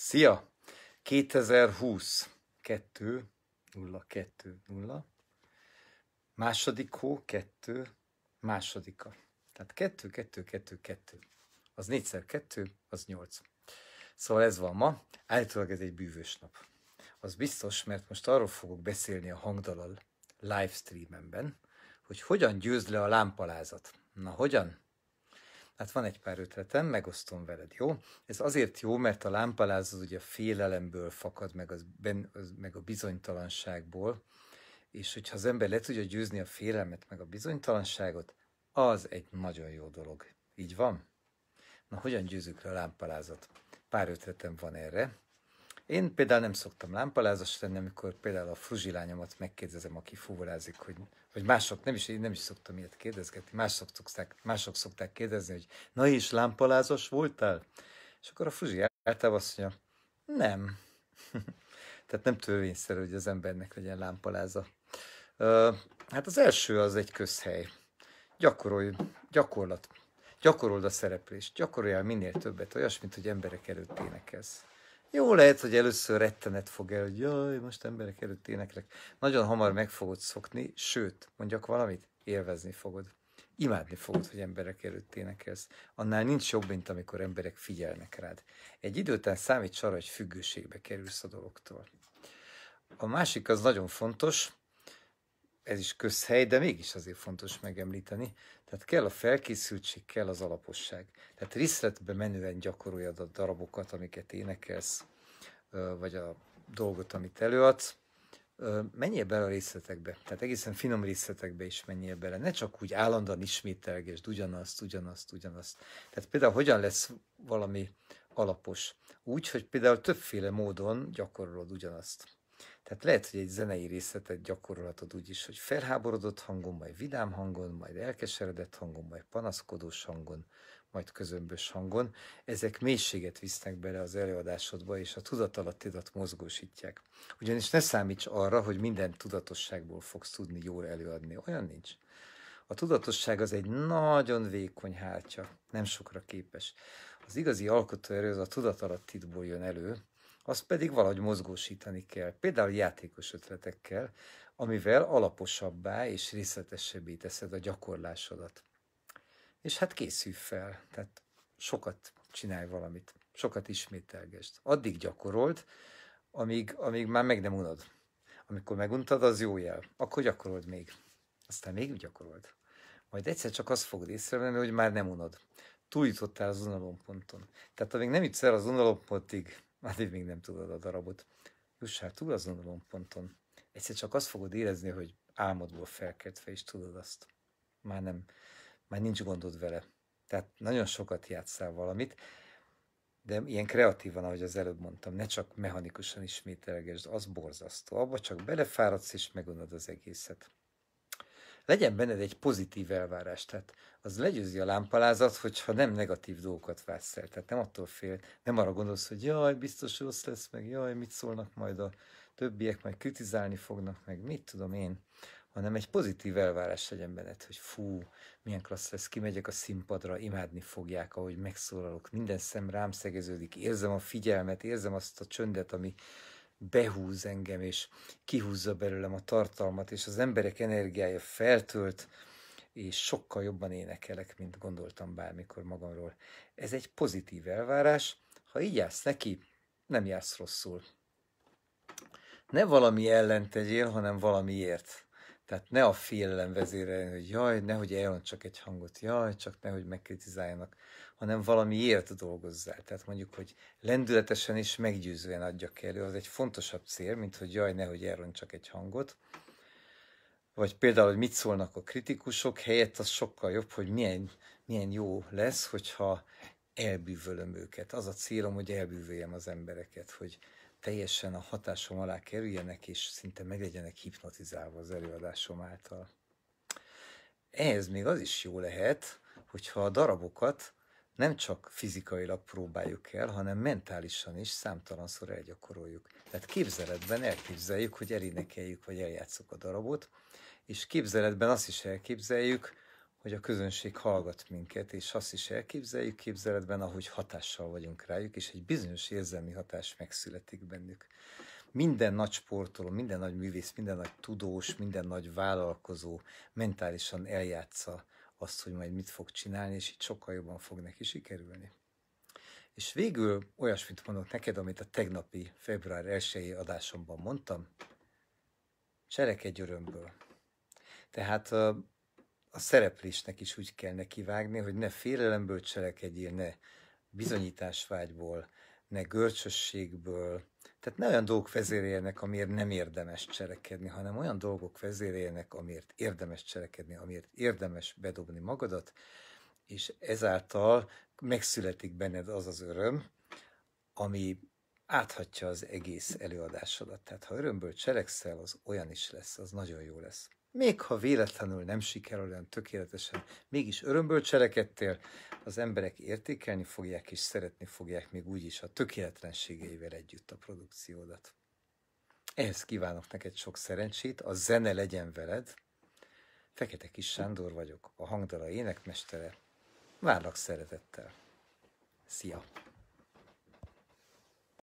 Szia! 2020 2 0 2 0 második hó 2 másodika. Tehát 2 2 2 2. Az 4 2 az 8. Szóval ez van ma. Állítólag ez egy bűvös nap. Az biztos, mert most arról fogok beszélni a hangdalal livestreamemben, hogy hogyan győz le a lámpalázat. Na hogyan? Hát van egy pár ötletem, megosztom veled, jó? Ez azért jó, mert a lámpaláz az ugye a félelemből fakad, meg, az, ben, az, meg a bizonytalanságból, és hogyha az ember le tudja győzni a félelmet, meg a bizonytalanságot, az egy nagyon jó dolog. Így van? Na, hogyan győzzük le a lámpalázat? Pár ötletem van erre. Én például nem szoktam lámpalázas lenni, amikor például a fruzsilányomat megkérdezem, aki fúvolázik, hogy, vagy mások, nem is, én nem is szoktam ilyet kérdezgetni, mások szokták, mások szokták kérdezni, hogy na és lámpalázas voltál? És akkor a fruzsi általában azt mondja, nem. Tehát nem törvényszerű, hogy az embernek legyen lámpaláza. Uh, hát az első az egy közhely. Gyakorolj, gyakorlat. Gyakorold a szereplést. Gyakoroljál minél többet, olyasmit, hogy emberek előtt énekelsz. Jó lehet, hogy először rettenet fog el, hogy jaj, most emberek előtt éneklek. Nagyon hamar meg fogod szokni, sőt, mondjak valamit, élvezni fogod. Imádni fogod, hogy emberek előtt énekelsz. Annál nincs jobb, mint amikor emberek figyelnek rád. Egy idő után számíts arra, hogy függőségbe kerülsz a dologtól. A másik az nagyon fontos, ez is közhely, de mégis azért fontos megemlíteni. Tehát kell a felkészültség, kell az alaposság. Tehát részletbe menően gyakoroljad a darabokat, amiket énekelsz, vagy a dolgot, amit előadsz. Menjél bele a részletekbe, tehát egészen finom részletekbe is menjél bele. Ne csak úgy állandóan ismételgesd ugyanazt, ugyanazt, ugyanazt. Tehát például hogyan lesz valami alapos? Úgy, hogy például többféle módon gyakorolod ugyanazt tehát lehet, hogy egy zenei részletet gyakorolhatod úgy is, hogy felháborodott hangon, majd vidám hangon, majd elkeseredett hangon, majd panaszkodós hangon, majd közömbös hangon. Ezek mélységet visznek bele az előadásodba, és a tudatalattidat mozgósítják. Ugyanis ne számíts arra, hogy minden tudatosságból fogsz tudni jól előadni. Olyan nincs. A tudatosság az egy nagyon vékony hátja, nem sokra képes. Az igazi alkotóerő az a tudatalattidból jön elő, azt pedig valahogy mozgósítani kell. Például játékos ötletekkel, amivel alaposabbá és részletesebbé teszed a gyakorlásodat. És hát készülj fel, tehát sokat csinálj valamit, sokat ismételgesd. Addig gyakorold, amíg, amíg már meg nem unod. Amikor meguntad, az jó jel. Akkor gyakorold még. Aztán még gyakorold. Majd egyszer csak azt fogod észrevenni, hogy már nem unod túljutottál az unalomponton. Tehát amíg nem jutsz el az unalompontig, addig még nem tudod a darabot. Juss hát túl azon a lomponton. Egyszer csak azt fogod érezni, hogy álmodból felkeltve is tudod azt. Már nem, már nincs gondod vele. Tehát nagyon sokat játszál valamit, de ilyen kreatívan, ahogy az előbb mondtam, ne csak mechanikusan ismételgesd, az borzasztó. Abba csak belefáradsz és megunod az egészet legyen benned egy pozitív elvárás, tehát az legyőzi a lámpalázat, hogyha nem negatív dolgokat vársz el, tehát nem attól fél, nem arra gondolsz, hogy jaj, biztos rossz lesz, meg jaj, mit szólnak majd a többiek, majd kritizálni fognak, meg mit tudom én, hanem egy pozitív elvárás legyen benned, hogy fú, milyen klassz lesz, kimegyek a színpadra, imádni fogják, ahogy megszólalok, minden szem rám szegeződik, érzem a figyelmet, érzem azt a csöndet, ami behúz engem, és kihúzza belőlem a tartalmat, és az emberek energiája feltölt, és sokkal jobban énekelek, mint gondoltam bármikor magamról. Ez egy pozitív elvárás, ha így jársz neki, nem jársz rosszul. Ne valami ellen tegyél, hanem valamiért. Tehát ne a félelem vezérelni, hogy jaj, nehogy csak egy hangot, jaj, csak nehogy megkritizáljanak, hanem valamiért dolgozzál. Tehát mondjuk, hogy lendületesen és meggyőzően adjak elő, az egy fontosabb cél, mint hogy jaj, nehogy csak egy hangot. Vagy például, hogy mit szólnak a kritikusok, helyett az sokkal jobb, hogy milyen, milyen jó lesz, hogyha elbűvölöm őket. Az a célom, hogy elbűvöljem az embereket, hogy teljesen a hatásom alá kerüljenek, és szinte meg legyenek hipnotizálva az előadásom által. Ehhez még az is jó lehet, hogyha a darabokat nem csak fizikailag próbáljuk el, hanem mentálisan is számtalanszor elgyakoroljuk. Tehát képzeletben elképzeljük, hogy elénekeljük vagy eljátszuk a darabot, és képzeletben azt is elképzeljük, hogy a közönség hallgat minket, és azt is elképzeljük képzeletben, ahogy hatással vagyunk rájuk, és egy bizonyos érzelmi hatás megszületik bennük. Minden nagy sportoló, minden nagy művész, minden nagy tudós, minden nagy vállalkozó mentálisan eljátsza azt, hogy majd mit fog csinálni, és így sokkal jobban fog neki sikerülni. És végül olyasmit mondok neked, amit a tegnapi február 1 adásomban mondtam, cselekedj örömből. Tehát a szereplésnek is úgy kell nekivágni, hogy ne félelemből cselekedjél, ne bizonyításvágyból, ne görcsösségből. Tehát ne olyan dolgok vezérélnek, amiért nem érdemes cselekedni, hanem olyan dolgok vezérélnek, amiért érdemes cselekedni, amiért érdemes bedobni magadat, és ezáltal megszületik benned az az öröm, ami áthatja az egész előadásodat. Tehát ha örömből cselekszel, az olyan is lesz, az nagyon jó lesz. Még ha véletlenül nem sikerül olyan tökéletesen, mégis örömből cselekedtél, az emberek értékelni fogják és szeretni fogják még úgyis a tökéletlenségeivel együtt a produkciódat. Ehhez kívánok neked sok szerencsét, a zene legyen veled. Fekete Kis Sándor vagyok, a hangdala énekmestere. Várlak szeretettel. Szia!